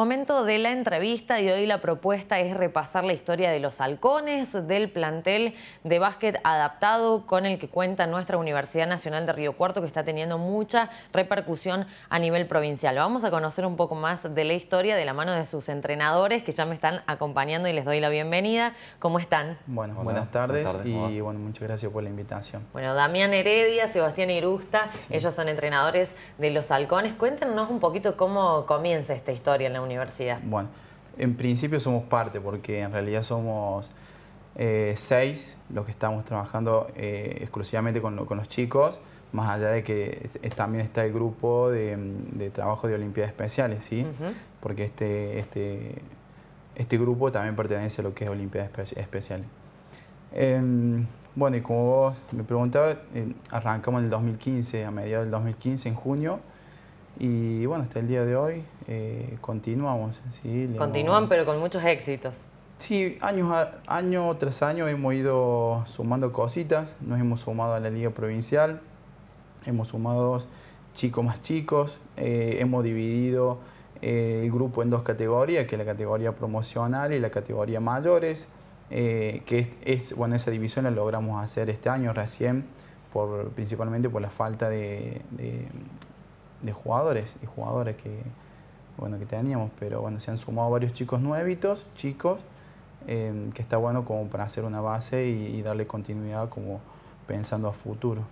Momento de la entrevista y hoy la propuesta es repasar la historia de los halcones del plantel de básquet adaptado con el que cuenta nuestra Universidad Nacional de Río Cuarto que está teniendo mucha repercusión a nivel provincial. Vamos a conocer un poco más de la historia de la mano de sus entrenadores que ya me están acompañando y les doy la bienvenida. ¿Cómo están? Bueno, buenas tardes, y bueno, muchas gracias por la invitación. Bueno, Damián Heredia, Sebastián Irusta, ellos son entrenadores de los halcones. Cuéntenos un poquito cómo comienza esta historia en la universidad. Bueno, en principio somos parte, porque en realidad somos eh, seis los que estamos trabajando eh, exclusivamente con, los chicos, más allá de que también está el grupo de, trabajo de Olimpiadas Especiales, ¿sí? Porque este, este, este grupo también pertenece a lo que es Olimpiadas Especiales. Em, bueno, y como vos me preguntabas, eh, arrancamos en el 2015, a mediados del 2015, en junio, y bueno, hasta el día de hoy eh, continuamos. ¿sí? Continúan, pero con muchos éxitos. Sí, años año tras año hemos ido sumando cositas. Nos hemos sumado a la Liga Provincial, hemos sumado chicos más chicos, eh, hemos dividido eh, el grupo en dos categorías, que es la categoría promocional y la categoría mayores, que es, bueno, esa división la logramos hacer este año recién, por, principalmente por la falta de de jugadores y jugadores que, bueno, que teníamos, pero bueno, se han sumado varios chicos nuevitos, chicos, em, que está bueno como para hacer una base y, darle continuidad como pensando a futuro.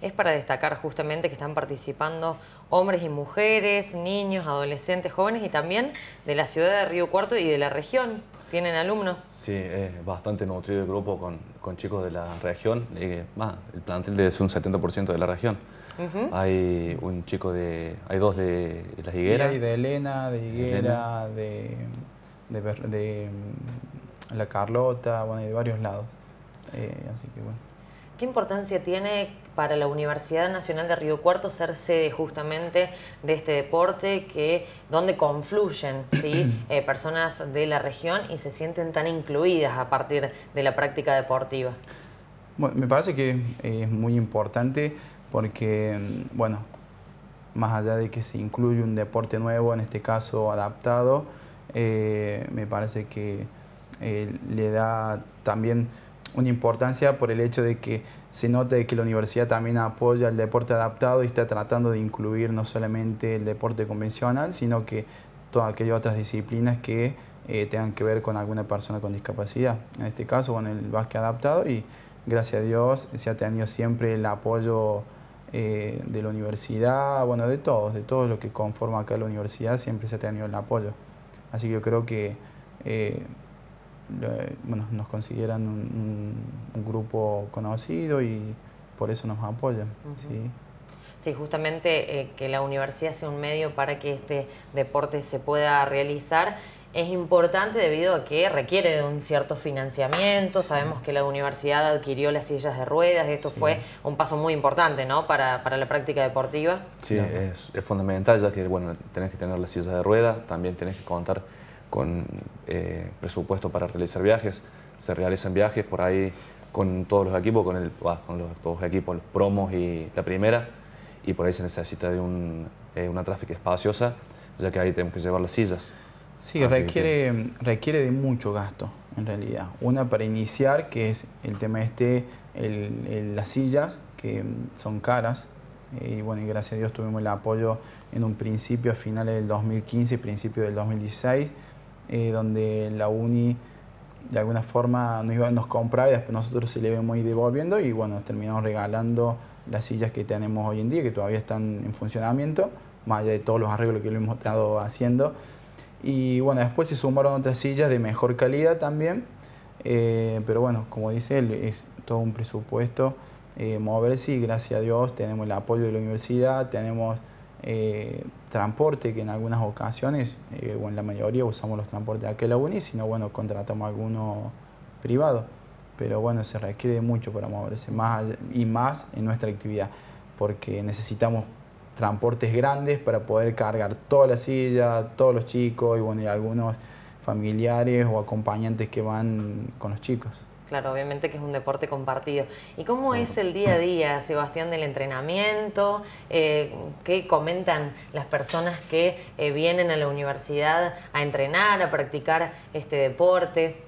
Es para destacar justamente que están participando hombres y mujeres, niños, adolescentes, jóvenes y también de la ciudad de Río Cuarto y de la región. ¿Tienen alumnos? Sí, es bastante nutrido el grupo con, con chicos de la región, más, ah, el plantel es un 70% de la región. Hay un chico de. Hay dos de Las Higueras. ...hay de Elena, de Higuera, De, mm, La Carlota, bueno, de varios lados. Eh, así que bueno. ¿Qué importancia tiene para la Universidad Nacional de Río Cuarto ser sede justamente de este deporte que, donde confluyen ¿sí? Eh, personas de la región y se sienten tan incluidas a partir de la práctica deportiva? Bueno, me parece que es muy importante porque, mm, bueno, más allá de que se incluye un deporte nuevo, en este caso adaptado, eh, me parece que eh, le da también una importancia por el hecho de que se note que la universidad también apoya el deporte adaptado y está tratando de incluir no solamente el deporte convencional, sino que todas aquellas otras disciplinas que eh, tengan que ver con alguna persona con discapacidad. En este caso, con el básquet adaptado y gracias a Dios se ha tenido siempre el apoyo eh, de la universidad, bueno, de todos, de todo lo que conforma acá la universidad, siempre se ha tenido el apoyo. Así que yo creo que eh, bueno, nos consideran un, grupo conocido y por eso nos apoyan. ¿sí? justamente eh, que la universidad sea un medio para que este deporte se pueda realizar es importante debido a que requiere de un cierto financiamiento. Sabemos que la universidad adquirió las sillas de ruedas y esto fue un paso muy importante ¿no? para, para la práctica deportiva. Sí, es, fundamental ya que bueno, tenés que tener las sillas de ruedas, también tenés que contar con eh, presupuesto para realizar viajes. Se realizan viajes por ahí con todos los equipos, con, el, con los, todos los equipos, los promos y la primera, y por ahí se necesita de un, eh, una tráfica espaciosa, ya que ahí tenemos que llevar las sillas. Sí, ah, requiere, requiere de mucho gasto, en realidad. Una para iniciar, que es el tema este, las sillas, que son caras. Eh, y bueno, y gracias a Dios tuvimos el apoyo en un principio, a finales del 2015 y principio del 2016, eh, donde la uni de alguna forma nos, iba, nos compraba y después nosotros se le íbamos ir devolviendo y bueno, terminamos regalando las sillas que tenemos hoy en día, que todavía están en funcionamiento, más allá de todos los arreglos que lo hemos estado haciendo. Y bueno, después se sumaron otras sillas de mejor calidad también. Eh, pero bueno, como dice él, es todo un presupuesto eh, moverse y gracias a Dios tenemos el apoyo de la universidad, tenemos eh, transporte que en algunas ocasiones, o en la mayoría, usamos los transportes de aquella la UNI, sino bueno, contratamos alguno privado. Pero bueno, se requiere mucho para moverse más y más en nuestra actividad, porque necesitamos transportes grandes para poder cargar toda la silla, todos los chicos y bueno, y algunos familiares o acompañantes que van con los chicos. Claro, obviamente que es un deporte compartido. ¿Y cómo es el día a día, Sebastián, del entrenamiento? Eh, ¿Qué comentan las personas que eh, vienen a la universidad a entrenar, a practicar este deporte?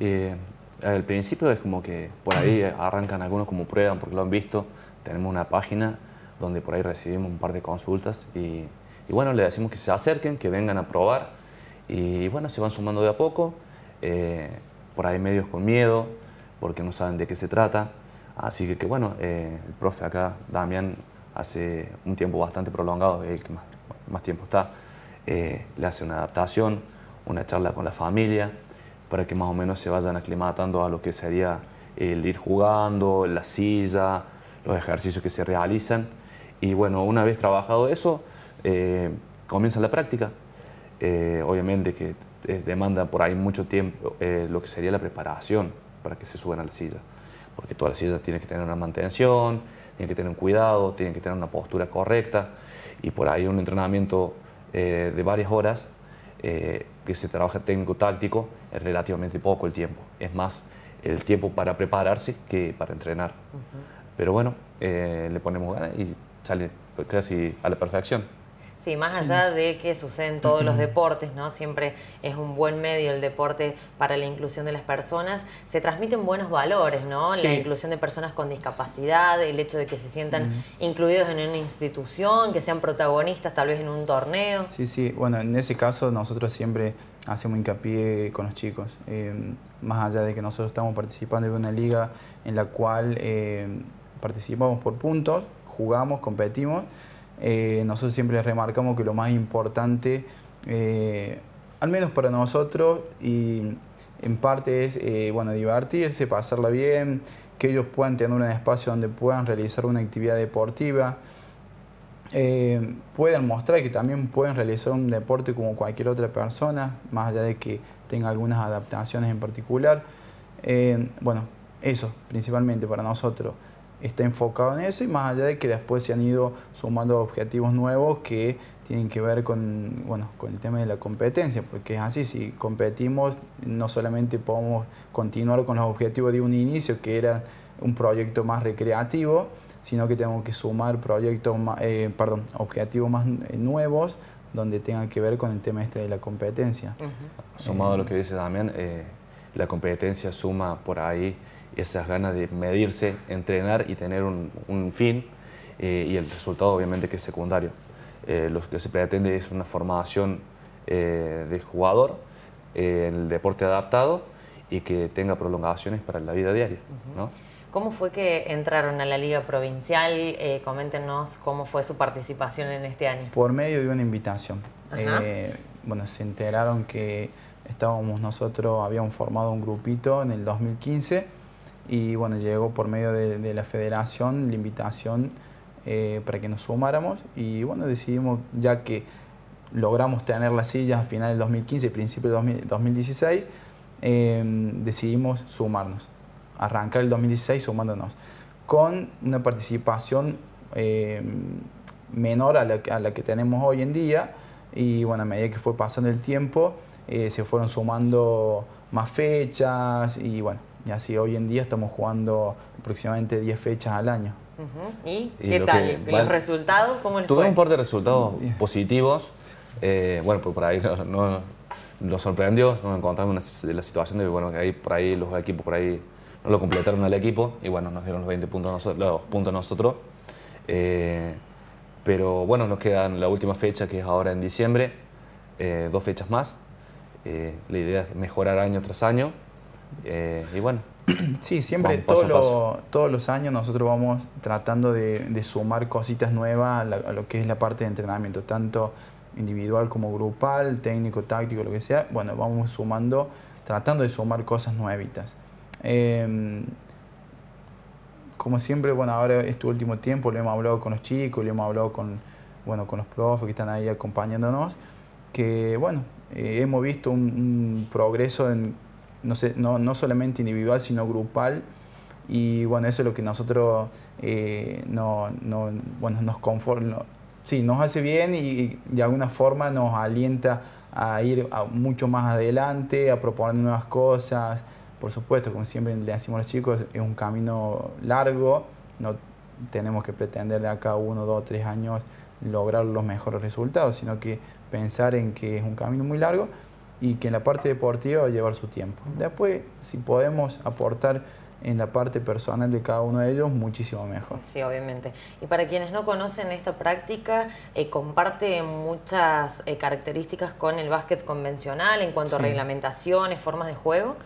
Eh, al principio es como que por ahí arrancan algunos como prueban porque lo han visto. Tenemos una página donde por ahí recibimos un par de consultas y, bueno, le decimos que se acerquen, que vengan a probar y bueno, se van sumando de a poco, eh, por ahí medios con miedo, porque no saben de qué se trata, así que, bueno, eh, el profe acá, Damián, hace un tiempo bastante prolongado, el que más, tiempo está, eh, le hace una adaptación, una charla con la familia, para que más o menos se vayan aclimatando a lo que sería el ir jugando, la silla, los ejercicios que se realizan. Y bueno, una vez trabajado eso, eh, comienza la práctica. Eh, obviamente que eh, demanda por ahí mucho tiempo lo que sería la preparación para que se suban a la silla. Porque toda la silla tiene que tener una mantención, tiene que tener un cuidado, tiene que tener una postura correcta. Y por ahí un entrenamiento de varias horas que se trabaja técnico-táctico es relativamente poco el tiempo. Es más el tiempo para prepararse que para entrenar. Pero bueno, le ponemos ganas y sale pues, casi a la perfección. Sí, más allá de que suceden todos los deportes, ¿no? Siempre es un buen medio el deporte para la inclusión de las personas. Se transmiten buenos valores, ¿no? La inclusión de personas con discapacidad, el hecho de que se sientan mm-hmm. incluidos en una institución, que sean protagonistas tal vez en un torneo. Sí, sí. Bueno, en ese caso nosotros siempre hacemos hincapié con los chicos. Eh, más allá de que nosotros estamos participando de una liga en la cual eh, participamos por puntos, jugamos, competimos, eh, nosotros siempre remarcamos que lo más importante, eh, al menos para nosotros, y en parte es eh, bueno, divertirse, pasarla bien, que ellos puedan tener un espacio donde puedan realizar una actividad deportiva, pueden mostrar que también pueden realizar un deporte como cualquier otra persona, más allá de que tenga algunas adaptaciones en particular. bueno, eso principalmente para nosotros está enfocado en eso y más allá de que después se han ido sumando objetivos nuevos que tienen que ver con, bueno, con el tema de la competencia, porque es así, si competimos no solamente podemos continuar con los objetivos de un inicio, que era un proyecto más recreativo, sino que tenemos que sumar proyectos, eh, perdón, objetivos más nuevos donde tengan que ver con el tema este de la competencia. Sumado a lo que dice Damián, eh, la competencia suma por ahí esas ganas de medirse, entrenar y tener un, fin eh, y el resultado obviamente que es secundario. Eh, lo que se pretende es una formación eh, de jugador en el deporte adaptado y que tenga prolongaciones para la vida diaria. ¿no? ¿Cómo fue que entraron a la Liga Provincial? coméntenos cómo fue su participación en este año. Por medio de una invitación. bueno, se enteraron que estábamos nosotros, habíamos formado un grupito en el 2015 y bueno, llegó por medio de, la federación la invitación eh, para que nos sumáramos y bueno, decidimos ya que logramos tener las sillas a final del 2015 y principio del 2016, em, decidimos sumarnos, arrancar el 2016 sumándonos, con una participación em, menor a la que tenemos hoy en día y bueno, a medida que fue pasando el tiempo, eh, se fueron sumando más fechas y bueno, y así hoy en día estamos jugando aproximadamente 10 fechas al año. ¿Y, qué tal? ¿Los resultados? ¿Cómo Tuve un par de resultados positivos. Eh, bueno, pues por ahí no, nos sorprendió, nos encontramos en la situación de que, bueno, que ahí, por ahí los equipos por ahí no lo completaron al equipo y bueno, nos dieron los 20 puntos nosotros. Los puntos nosotros. Eh, pero bueno, nos quedan la última fecha que es ahora en diciembre, dos fechas más eh, la idea es mejorar año tras año. Eh, y bueno. Sí, siempre todos, los, todos los años nosotros vamos tratando de, sumar cositas nuevas a, lo que es la parte de entrenamiento, tanto individual como grupal, técnico, táctico, lo que sea. Bueno, vamos sumando, tratando de sumar cosas nuevitas. Em, como siempre, bueno, ahora este último tiempo le hemos hablado con los chicos, le hemos hablado con, bueno, con los profes que están ahí acompañándonos, que bueno, eh, hemos visto un, progreso en, no, sé, no, no, solamente individual, sino grupal. Y bueno, eso es lo que nosotros eh, no, no, bueno, nos conforma, sí, nos hace bien y de alguna forma nos alienta a ir mucho más adelante, a proponer nuevas cosas. Por supuesto, como siempre le decimos a los chicos, es un camino largo, no tenemos que pretender de acá uno, dos, tres años lograr los mejores resultados, sino que pensar en que es un camino muy largo y que en la parte deportiva va a llevar su tiempo. Después, si podemos aportar en la parte personal de cada uno de ellos, muchísimo mejor. Sí, obviamente. Y para quienes no conocen esta práctica, eh, comparte muchas eh, características con el básquet convencional en cuanto a reglamentaciones, formas de juego.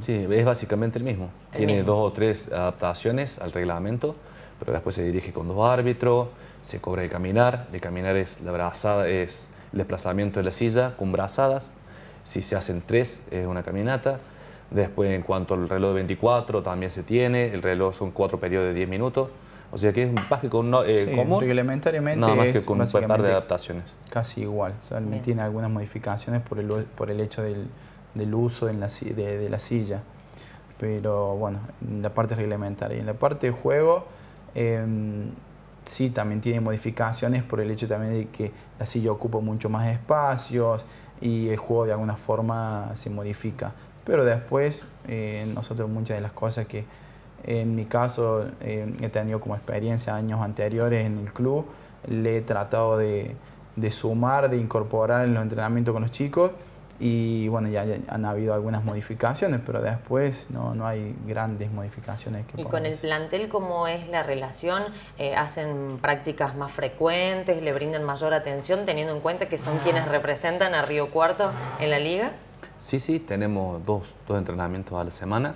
Sí, es básicamente el mismo. Tiene dos o tres adaptaciones al reglamento, pero después se dirige con dos árbitros, se cobra el caminar. El caminar es la brazada, es el desplazamiento de la silla con brazadas, si se hacen tres es una caminata, después en cuanto al reloj de 24 también se tiene, el reloj son cuatro periodos de 10 minutos, o sea que es un que eh, común, reglamentariamente nada más que con un par de adaptaciones. Casi igual, solamente tiene algunas modificaciones por el, por el hecho del, uso de, la silla pero bueno, en la parte reglamentaria. y En la parte de juego, em, sí también tiene modificaciones por el hecho también de que la silla ocupa mucho más espacios y el juego de alguna forma se modifica. Pero después eh, nosotros muchas de las cosas que en mi caso eh, he tenido como experiencia años anteriores en el club, le he tratado de, de sumar, de incorporar en los entrenamientos con los chicos y bueno, ya, han habido algunas modificaciones, pero después no, hay grandes modificaciones. Que ¿Y con el plantel cómo es la relación? Eh, ¿Hacen prácticas más frecuentes? ¿Le brindan mayor atención teniendo en cuenta que son quienes representan a Río Cuarto en la liga? Sí, sí, tenemos dos, entrenamientos a la semana,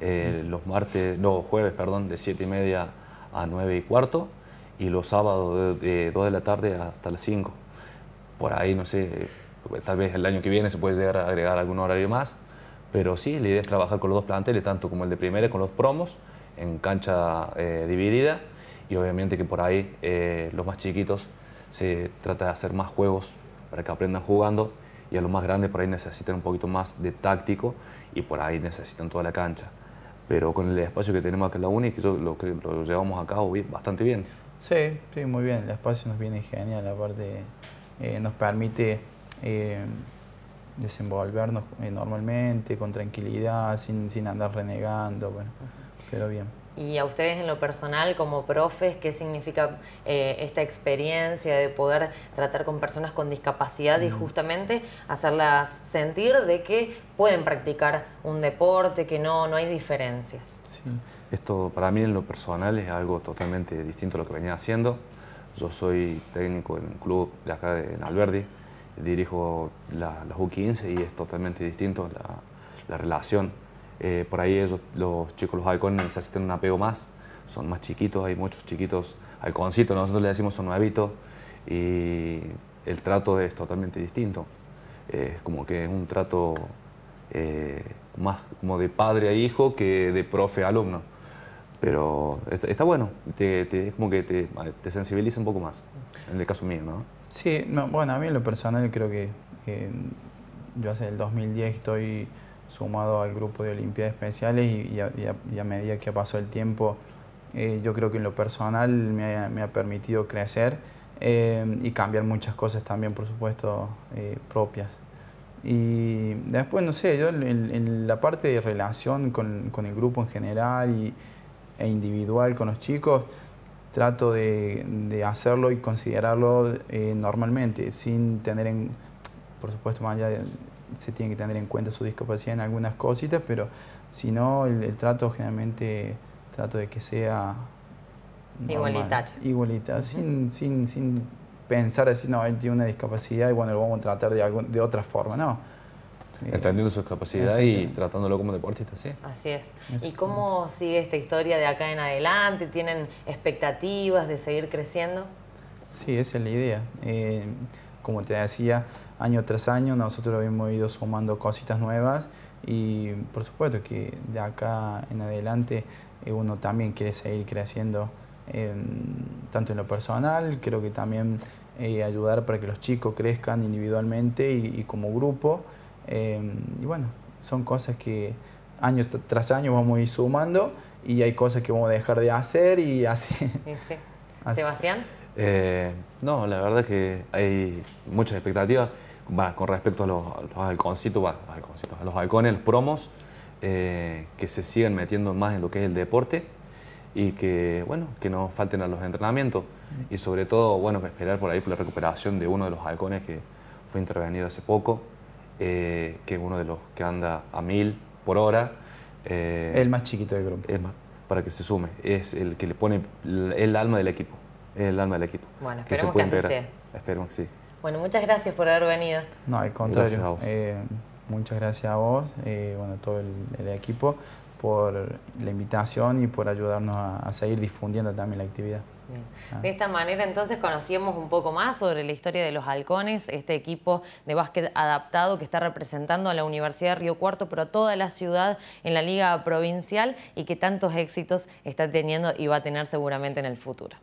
eh, los martes, no, jueves, perdón, de 7 y media a 9 y cuarto y los sábados de 2 de la tarde hasta las 5. Por ahí, no sé, tal vez el año que viene se puede llegar a agregar algún horario más, pero sí, la idea es trabajar con los dos planteles, tanto como el de primera, con los promos, en cancha eh, dividida, y obviamente que por ahí eh, los más chiquitos se trata de hacer más juegos para que aprendan jugando, y a los más grandes por ahí necesitan un poquito más de táctico, y por ahí necesitan toda la cancha. Pero con el espacio que tenemos acá en la UNI, que lo, llevamos a cabo bastante bien. Sí, sí, muy bien, el espacio nos viene genial, aparte eh, nos permite eh, desenvolvernos normalmente, con tranquilidad, sin, sin andar renegando, bueno, pero bien. Y a ustedes en lo personal, como profes, ¿qué significa eh, esta experiencia de poder tratar con personas con discapacidad y mm. justamente hacerlas sentir de que pueden practicar un deporte, que no, no hay diferencias? Esto para mí en lo personal es algo totalmente distinto a lo que venía haciendo. Yo soy técnico en un club de acá en Alberdi, dirijo la, U15 y es totalmente distinto la, relación. Eh, por ahí los chicos, los halcones necesitan un apego más, son más chiquitos, hay muchos chiquitos halconcitos, nosotros le decimos son nuevitos y el trato es totalmente distinto. Es como que es un trato eh, más como de padre a hijo que de profe a alumno. Pero está, bueno, te, es como que te, sensibiliza un poco más, en el caso mío, ¿no? Sí, bueno, a mí en lo personal creo que yo hace el 2010 estoy sumado al grupo de Olimpiadas Especiales y, a, medida que ha pasado el tiempo, eh, yo creo que en lo personal me ha, permitido crecer eh, y cambiar muchas cosas también, por supuesto, eh, propias. Y después, no sé, yo en, la parte de relación con, con el grupo en general y e individual con los chicos, trato de, hacerlo y considerarlo eh, normalmente, sin tener en, por supuesto, se tiene que tener en cuenta su discapacidad en algunas cositas, pero si no, el, trato generalmente trato de que sea igualitario. sin, sin, sin pensar así, no, él tiene una discapacidad y bueno, lo vamos a tratar de, de otra forma, no entendiendo sus capacidades y tratándolo como deportista, sí. Así es. ¿Y cómo sigue esta historia de acá en adelante? ¿Tienen expectativas de seguir creciendo? Sí, esa es la idea. Eh, como te decía, año tras año nosotros hemos ido sumando cositas nuevas y por supuesto que de acá en adelante eh, uno también quiere seguir creciendo, em, tanto en lo personal, creo que también eh, ayudar para que los chicos crezcan individualmente y como grupo. Em, y bueno, son cosas que año tras año vamos a ir sumando y hay cosas que vamos a dejar de hacer y así. Sebastián. Eh, no, la verdad es que hay muchas expectativas con respecto a los, halconcitos, a los halcones, los promos, eh, que se siguen metiendo más en lo que es el deporte y que, bueno, que no falten a los entrenamientos mm. y sobre todo, bueno, esperar por ahí por la recuperación de uno de los halcones que fue intervenido hace poco. Eh, que es uno de los que anda a mil por hora. Eh, el más chiquito del grupo. Es más, para que se sume. Es el que le pone el alma del equipo. Es el alma del equipo. Bueno, que que, así que sí. Bueno, muchas gracias por haber venido. No, al contrario. Gracias a vos. Eh, muchas gracias a vos, bueno, todo el, equipo, por la invitación y por ayudarnos a seguir difundiendo también la actividad. Ah. De esta manera entonces conocíamos un poco más sobre la historia de los halcones, este equipo de básquet adaptado que está representando a la Universidad de Río Cuarto, pero a toda la ciudad en la liga provincial y que tantos éxitos está teniendo y va a tener seguramente en el futuro.